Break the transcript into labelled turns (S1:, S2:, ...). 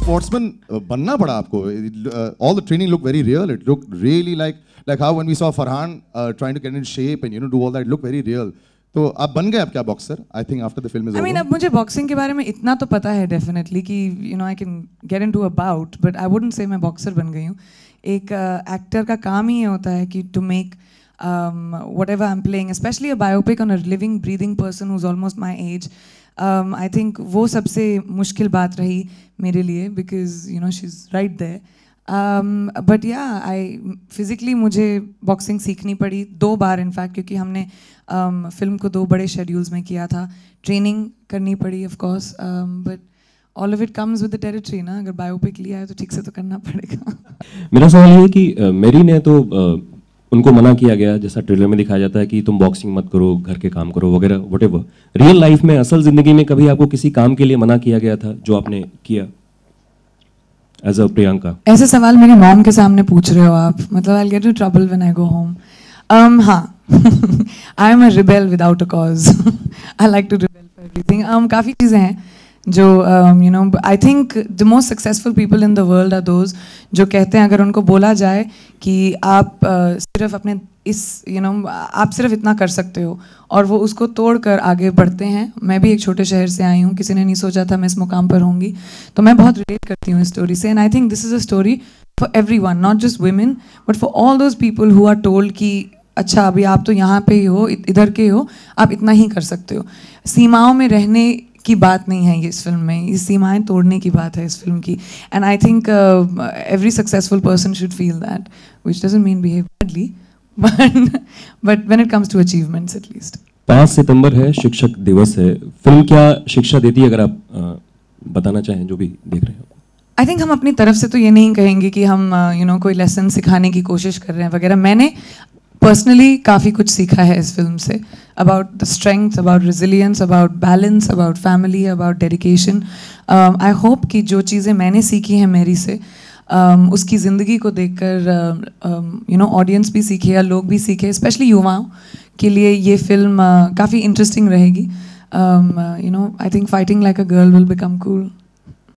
S1: Sportsman uh, बनना पड़ा आपको all the training look very real it look really like like how when we saw Farhan trying to to get in shape and you know do all that, it looked तो आप बन गए आप क्या boxer I think after the film is I mean अब मुझे
S2: boxing के बारे में इतना तो पता है डेफिनेटली कि you know I can get into about but I wouldn't say मैं बॉक्सर बन गई हूं एक एक्टर uh, का काम ही होता है कि to make whatever I am playing specially a biopic on a living breathing person who is almost my age I um, think वो सबसे मुश्किल बात रही मेरे लिए because you know she is right there but yeah I physically मुझे boxing सीखनी पड़ी दो बार इनफैक्ट क्योंकि हमने um, फिल्म को दो बड़े शेड्यूल्स में किया था ट्रेनिंग करनी पड़ी of course but all of it comes with the territory ना अगर बायोपिक लिया है तो ठीक से तो करना पड़ेगा
S1: मेरा सवाल ये है कि मेरी ने तो uh, उनको मना किया गया जैसा ट्रेलर में दिखाया जाता है कि तुम बॉक्सिंग मत करो घर के काम करो वगैरह वट रियल लाइफ में असल जिंदगी में कभी आपको किसी काम के लिए मना किया गया था जो आपने किया एज अ प्रियंका ऐसे
S2: सवाल मेरी मॉम के सामने पूछ रहे हो आप मतलब I get to trouble when I go home um हाँ I am a rebel without a cause I like to rebel for everything um काफ़ी चीज़ें हैं जो you know I think the most successful people in the world are those जो कहते हैं अगर उनको बोला जाए कि आप uh, सिर्फ अपने इस यू you नो know, आप सिर्फ इतना कर सकते हो और वो उसको तोड़ कर आगे बढ़ते हैं मैं भी एक छोटे शहर से आई हूँ किसी ने नहीं सोचा था मैं इस मुकाम पर होंगी तो मैं बहुत रिलेट करती हूँ इस स्टोरी से and I think this is a story for everyone not just women but for all those people who are told कि अच्छा अभी आप तो यहाँ पे ही हो इधर के हो आप इतना ही कर सकते हो सीमाओं में रहने की बात नहीं है ये इस फिल्म में ये सीमाएं तोड़ने की बात है इस फिल्म की and I think every successful person should feel that which doesn't mean behave badly but but when it comes to achievements at least
S1: पाँच सितंबर है शिक्षक दिवस है फिल्म क्या शिक्षा देती है अगर आप uh, बताना चाहें जो भी देख रहे हैं
S2: आई थिंक हम अपनी तरफ से तो ये नहीं कहेंगे कि हम यू uh, नो कोई लेसन सिखाने की कोशिश कर रहे हैं वगैरह मैंने पर्सनली काफ़ी कुछ सीखा है इस फिल्म से uh, about the strength, about resilience, about balance, about family, about dedication. I um, hope कि जो चीज़ें मैंने सीखी हैं मेरी से um, उसकी ज़िंदगी को देखकर यू नो ऑडियंस भी सीखे या लोग भी सीखे स्पेशली युवाओं के लिए ये फिल्म uh, काफ़ी इंटरेस्टिंग रहेगी you know I think fighting like a girl will become cool